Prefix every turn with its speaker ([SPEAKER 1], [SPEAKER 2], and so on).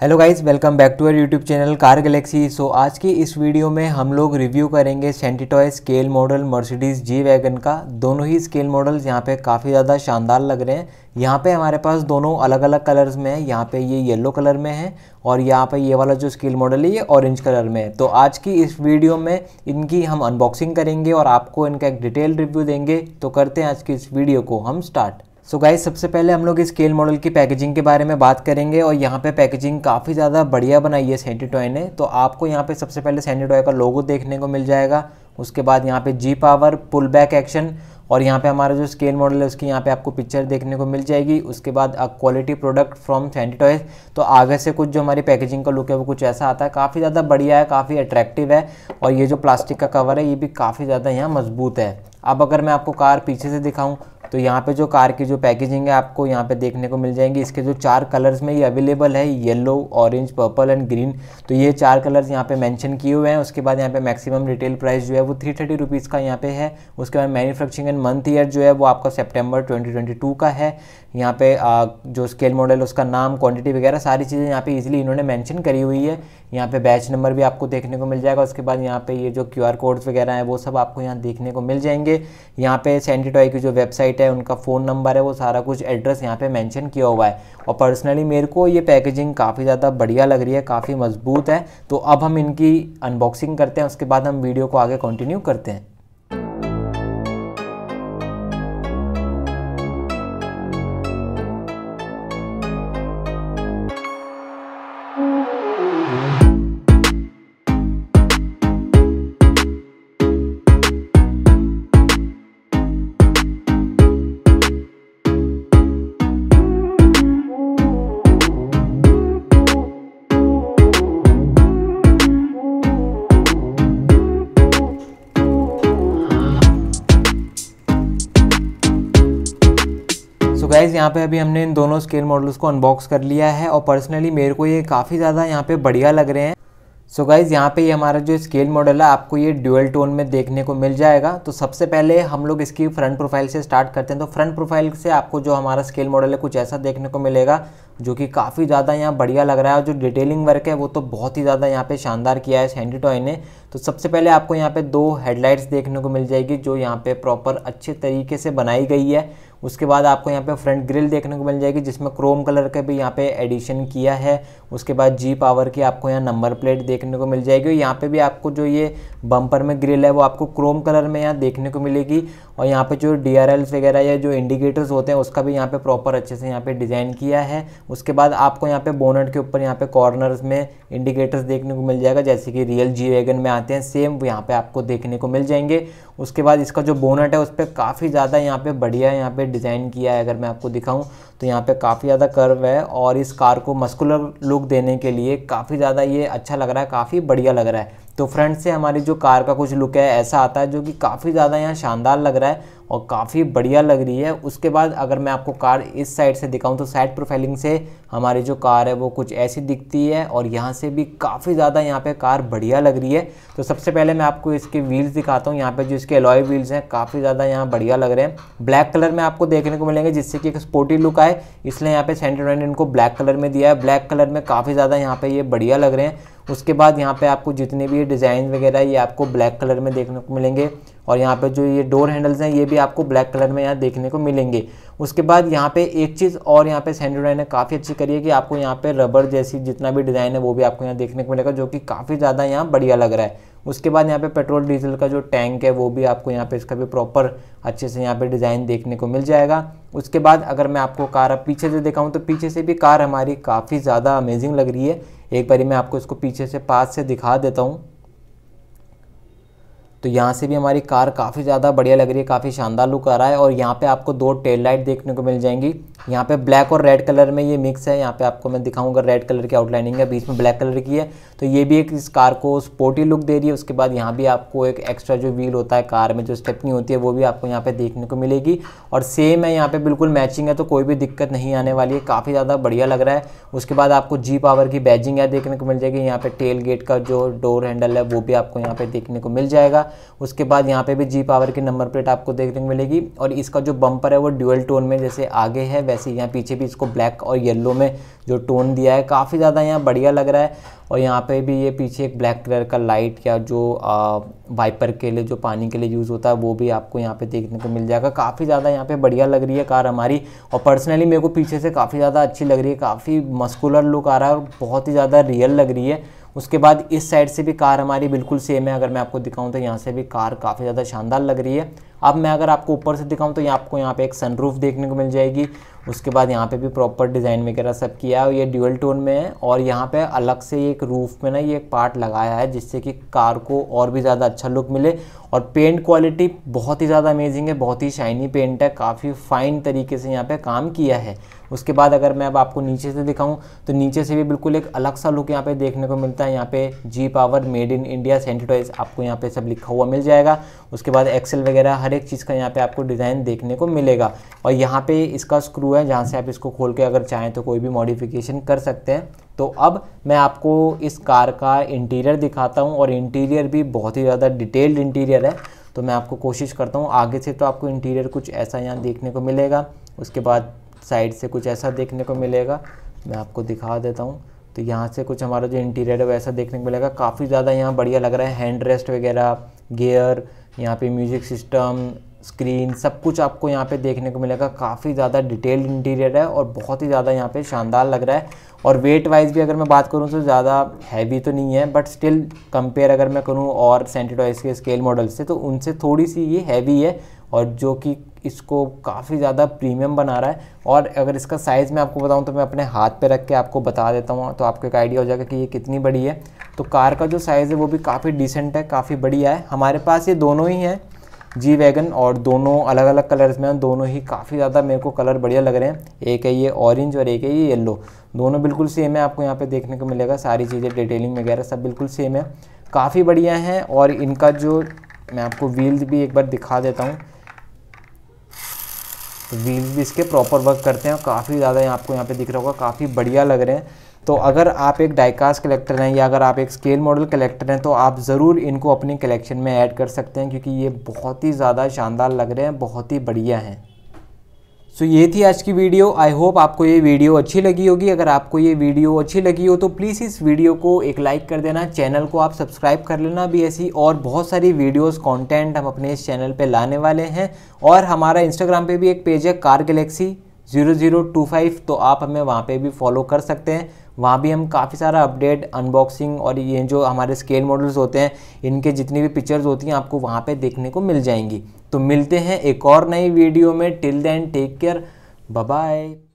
[SPEAKER 1] hello guys welcome back to our YouTube channel car galaxy so आज की इस video में हम लोग रिव्यू करेंगे Centy toy scale model Mercedes G wagon का दोनों ही स्केल मॉडल्स यहाँ पे काफ़ी ज़्यादा शानदार लग रहे हैं यहाँ पे हमारे पास दोनों अलग अलग कलर्स में है यहाँ पे ये येलो कलर में है और यहाँ पर ये वाला जो स्केल मॉडल है ये ऑरेंज कलर में है तो आज की इस वीडियो में इनकी हम अनबॉक्सिंग करेंगे और आपको इनका एक डिटेल रिव्यू देंगे तो करते हैं आज की इस वीडियो को हम स्टार्ट सो so गाइज सबसे पहले हम लोग इस स्केल मॉडल की पैकेजिंग के बारे में बात करेंगे और यहाँ पे पैकेजिंग काफ़ी ज़्यादा बढ़िया बनाई है टॉय ने तो आपको यहाँ पे सबसे पहले टॉय का लोगो देखने को मिल जाएगा उसके बाद यहाँ पे जी पावर पुल बैक एक्शन और यहाँ पे हमारा जो स्केल मॉडल है उसकी यहाँ पे आपको पिक्चर देखने को मिल जाएगी उसके बाद a quality product from Centy toys तो आगे से कुछ जो हमारी पैकेजिंग का लुक है वो कुछ ऐसा आता है काफ़ी ज़्यादा बढ़िया है काफ़ी अट्रैक्टिव है और ये जो प्लास्टिक का कवर है ये भी काफ़ी ज़्यादा यहाँ मजबूत है अब अगर मैं आपको कार पीछे से दिखाऊँ तो यहाँ पे जो कार की जो पैकेजिंग है आपको यहाँ पे देखने को मिल जाएंगी इसके जो चार कलर्स में ये अवेलेबल है yellow orange purple and green तो ये चार कलर्स यहाँ पे मेंशन किए हुए हैं उसके बाद यहाँ पे मैक्सिमम रिटेल प्राइस जो है वो थ्री थर्टी रुपीज़ का यहाँ पे है उसके बाद मैन्युफैक्चरिंग एंड मंथ ईयर जो है वो आपका सेप्टेम्बर ट्वेंटी का है यहाँ पे आ, जो स्केल मॉडल उसका नाम क्वांटिटी वगैरह सारी चीज़ें यहाँ पे इजीली इन्होंने मेंशन करी हुई है यहाँ पे बैच नंबर भी आपको देखने को मिल जाएगा उसके बाद यहाँ पे ये जो क्यू आर कोड्स वगैरह हैं वो सब आपको यहाँ देखने को मिल जाएंगे यहाँ पे सेंटिटॉय की जो वेबसाइट है उनका फ़ोन नंबर है वो सारा कुछ एड्रेस यहाँ पर मैंशन किया हुआ है और पर्सनली मेरे को ये पैकेजिंग काफ़ी ज़्यादा बढ़िया लग रही है काफ़ी मजबूत है तो अब हम इनकी अनबॉक्सिंग करते हैं उसके बाद हम वीडियो को आगे कंटिन्यू करते हैं गाइज यहाँ पे अभी हमने इन दोनों स्केल मॉडल्स को अनबॉक्स कर लिया है और पर्सनली मेरे को ये काफ़ी ज़्यादा यहाँ पे बढ़िया लग रहे हैं सो गाइज़ यहाँ पे ये हमारा जो स्केल मॉडल है आपको ये ड्यूअल टोन में देखने को मिल जाएगा तो सबसे पहले हम लोग इसकी फ्रंट प्रोफाइल से स्टार्ट करते हैं तो फ्रंट प्रोफाइल से आपको जो हमारा स्केल मॉडल है कुछ ऐसा देखने को मिलेगा जो कि काफ़ी ज़्यादा यहाँ बढ़िया लग रहा है और जो डिटेलिंग वर्क है वो तो बहुत ही ज़्यादा यहाँ पे शानदार किया है सैंडी टॉय ने तो सबसे पहले आपको यहाँ पे दो हेडलाइट्स देखने को मिल जाएगी जो यहाँ पे प्रॉपर अच्छे तरीके से बनाई गई है उसके बाद आपको यहाँ पे फ्रंट ग्रिल देखने को मिल जाएगी जिसमें क्रोम कलर का भी यहाँ पे एडिशन किया है उसके बाद जी पावर की आपको यहाँ नंबर प्लेट देखने को मिल जाएगी यहाँ पे भी आपको जो ये बम्पर में ग्रिल है वो आपको क्रोम कलर में यहाँ देखने को मिलेगी और यहाँ पे जो डी वगैरह या जो इंडिकेटर्स होते हैं उसका भी यहाँ पे प्रॉपर अच्छे से यहाँ पे डिज़ाइन किया है उसके बाद आपको यहाँ पे बोनट के ऊपर यहाँ पे कॉर्नर्स में इंडिकेटर्स देखने को मिल जाएगा जैसे कि रियल जी वैगन में आते हैं सेम यहाँ पे आपको देखने को मिल जाएंगे उसके बाद इसका जो बोनट है उस पर काफ़ी ज़्यादा यहाँ पर बढ़िया यहाँ पर डिज़ाइन किया है अगर मैं आपको दिखाऊँ तो यहाँ पर काफ़ी ज़्यादा कर्व है और इस कार को मस्कुलर लुक देने के लिए काफ़ी ज़्यादा ये अच्छा लग रहा है काफ़ी बढ़िया लग रहा है तो फ्रंट से हमारी जो कार का कुछ लुक है ऐसा आता है जो कि काफ़ी ज़्यादा यहाँ शानदार लग रहा है और काफ़ी बढ़िया लग रही है उसके बाद अगर मैं आपको कार इस साइड से दिखाऊं तो साइड प्रोफाइलिंग से हमारी जो कार है वो कुछ ऐसी दिखती है और यहाँ से भी काफ़ी ज़्यादा यहाँ पे कार बढ़िया लग रही है तो सबसे पहले मैं आपको इसके व्हील्स दिखाता हूँ यहाँ पे जो इसके एलॉय व्हील्स हैं काफ़ी ज़्यादा यहाँ बढ़िया लग रहे हैं ब्लैक कलर में आपको देखने को मिलेंगे जिससे कि एक स्पोर्टी लुक आए इसलिए यहाँ पे सेंटर इनको ब्लैक कलर में दिया है ब्लैक कलर में काफ़ी ज़्यादा यहाँ पर ये बढ़िया लग रहे हैं उसके बाद यहाँ पर आपको जितने भी डिज़ाइन वगैरह ये आपको ब्लैक कलर में देखने को मिलेंगे और यहाँ पे जो ये डोर हैंडल्स हैं ये भी आपको ब्लैक कलर में यहाँ देखने को मिलेंगे उसके बाद यहाँ पे एक चीज़ और यहाँ पे सैंडोडाइन ने काफ़ी अच्छी करी है कि आपको यहाँ पे रबर जैसी जितना भी डिज़ाइन है वो भी आपको यहाँ देखने को मिलेगा जो कि काफ़ी ज़्यादा यहाँ बढ़िया लग रहा है उसके बाद यहाँ पे पेट्रोल डीजल का जो टैंक है वो भी आपको यहाँ पे इसका भी प्रॉपर अच्छे से यहाँ पे डिज़ाइन देखने को मिल जाएगा उसके बाद अगर मैं आपको कार अब पीछे से दिखाऊँ तो पीछे से भी कार हमारी काफ़ी ज़्यादा अमेजिंग लग रही है एक बारी मैं आपको इसको पीछे से पास से दिखा देता हूँ तो यहाँ से भी हमारी कार काफ़ी ज़्यादा बढ़िया लग रही है काफ़ी शानदार लुक आ रहा है और यहाँ पे आपको दो टेल लाइट देखने को मिल जाएंगी यहाँ पे ब्लैक और रेड कलर में ये मिक्स है यहाँ पे आपको मैं दिखाऊंगा रेड कलर की आउटलाइनिंग है बीच में ब्लैक कलर की है तो ये भी एक इस कार को स्पोर्टी लुक दे रही है उसके बाद यहाँ भी आपको एक एक्स्ट्रा जो व्हील होता है कार में जो स्टेपनी होती है वो भी आपको यहाँ पर देखने को मिलेगी और सेम है यहाँ पर बिल्कुल मैचिंग है तो कोई भी दिक्कत नहीं आने वाली है काफ़ी ज़्यादा बढ़िया लग रहा है उसके बाद आपको जी पावर की बैजिंग है देखने को मिल जाएगी यहाँ पर टेल गेट का जो डोर हैंडल है वो भी आपको यहाँ पर देखने को मिल जाएगा उसके बाद यहाँ पे भी जी पावर की नंबर प्लेट आपको देखने को मिलेगी और इसका जो बम्पर है वो ड्यूअल टोन में जैसे आगे है वैसे यहाँ पीछे भी इसको ब्लैक और येल्लो में जो टोन दिया है काफ़ी ज़्यादा यहाँ बढ़िया लग रहा है और यहाँ पे भी ये पीछे एक ब्लैक कलर का लाइट या जो आ, वाइपर के लिए जो पानी के लिए यूज़ होता है वो भी आपको यहाँ पे देखने को मिल जाएगा काफ़ी ज़्यादा यहाँ पे बढ़िया लग रही है कार हमारी और पर्सनली मेरे को पीछे से काफ़ी ज़्यादा अच्छी लग रही है काफ़ी मस्कुलर लुक आ रहा है और बहुत ही ज़्यादा रियल लग रही है उसके बाद इस साइड से भी कार हमारी बिल्कुल सेम है अगर मैं आपको दिखाऊं तो यहाँ से भी कार काफ़ी ज़्यादा शानदार लग रही है अब मैं अगर आपको ऊपर से दिखाऊं तो यहाँ आपको यहाँ पे एक सनरूफ देखने को मिल जाएगी उसके बाद यहाँ पे भी प्रॉपर डिज़ाइन वगैरह सब किया है और ये ड्यूअल टोन में है और यहाँ पे अलग से एक रूफ में ना ये एक पार्ट लगाया है जिससे कि कार को और भी ज़्यादा अच्छा लुक मिले और पेंट क्वालिटी बहुत ही ज़्यादा अमेजिंग है बहुत ही शाइनी पेंट है काफ़ी फाइन तरीके से यहाँ पे काम किया है उसके बाद अगर मैं अब आपको नीचे से दिखाऊं तो नीचे से भी बिल्कुल एक अलग सा लुक यहाँ पे देखने को मिलता है यहाँ पे जी power made in India sanitize आपको यहाँ पे सब लिखा हुआ मिल जाएगा उसके बाद एक्सेल वगैरह हर एक चीज़ का यहाँ पे आपको डिज़ाइन देखने को मिलेगा और यहाँ पे इसका स्क्रू हुआ है जहाँ से आप इसको खोल के अगर चाहें तो कोई भी मॉडिफिकेशन कर सकते हैं तो अब मैं आपको इस कार का इंटीरियर दिखाता हूँ और इंटीरियर भी बहुत ही ज़्यादा डिटेल्ड इंटीरियर है तो मैं आपको कोशिश करता हूँ आगे से तो आपको इंटीरियर कुछ ऐसा यहाँ देखने को मिलेगा उसके बाद साइड से कुछ ऐसा देखने को मिलेगा मैं आपको दिखा देता हूँ तो यहाँ से कुछ हमारा जो इंटीरियर है वैसा देखने को मिलेगा काफ़ी ज़्यादा यहाँ बढ़िया लग रहा है हैंड रेस्ट वगैरह गियर यहाँ पे म्यूज़िक सिस्टम स्क्रीन सब कुछ आपको यहाँ पे देखने को मिलेगा काफ़ी ज़्यादा डिटेल्ड इंटीरियर है और बहुत ही ज़्यादा यहाँ पे शानदार लग रहा है और वेट वाइज भी अगर मैं बात करूँ तो ज़्यादा हैवी तो नहीं है बट स्टिल कंपेयर अगर मैं करूँ और सेंटेडॉइस के स्केल मॉडल से तो उनसे थोड़ी सी ये हैवी है और जो कि इसको काफ़ी ज़्यादा प्रीमियम बना रहा है और अगर इसका साइज़ मैं आपको बताऊँ तो मैं अपने हाथ पे रख के आपको बता देता हूँ तो आपको एक आइडिया हो जाएगा कि ये कितनी बड़ी है तो कार का जो साइज़ है वो भी काफ़ी डिसेंट है काफ़ी बढ़िया है हमारे पास ये दोनों ही हैं जी वैगन और दोनों अलग अलग कलर्स में दोनों ही काफ़ी ज़्यादा मेरे को कलर बढ़िया लग रहे हैं एक है ये ऑरेंज और एक है ये येलो दोनों बिल्कुल सेम है आपको यहाँ पे देखने को मिलेगा सारी चीज़ें डिटेलिंग वगैरह सब बिल्कुल सेम है काफ़ी बढ़िया हैं और इनका जो मैं आपको व्हील्स भी एक बार दिखा देता हूँ व्हील्स भी इसके प्रॉपर वर्क करते हैं काफ़ी ज़्यादा आपको यहाँ पे दिख रहा होगा काफ़ी बढ़िया लग रहे हैं तो अगर आप एक डाइकास्ट कलेक्टर हैं या अगर आप एक स्केल मॉडल कलेक्टर हैं तो आप ज़रूर इनको अपनी कलेक्शन में ऐड कर सकते हैं क्योंकि ये बहुत ही ज़्यादा शानदार लग रहे हैं बहुत ही बढ़िया हैं सो so, ये थी आज की वीडियो आई होप आपको ये वीडियो अच्छी लगी होगी अगर आपको ये वीडियो अच्छी लगी हो तो प्लीज़ इस वीडियो को एक लाइक कर देना चैनल को आप सब्सक्राइब कर लेना भी ऐसी और बहुत सारी वीडियोस कंटेंट हम अपने इस चैनल पे लाने वाले हैं और हमारा इंस्टाग्राम पे भी एक पेज है कार Galaxy zero zero two five तो आप हमें वहाँ पर भी फॉलो कर सकते हैं वहाँ भी हम काफ़ी सारा अपडेट अनबॉक्सिंग और ये जो हमारे स्केल मॉडल्स होते हैं इनके जितनी भी पिक्चर्स होती हैं आपको वहाँ पे देखने को मिल जाएंगी तो मिलते हैं एक और नई वीडियो में till then take care bye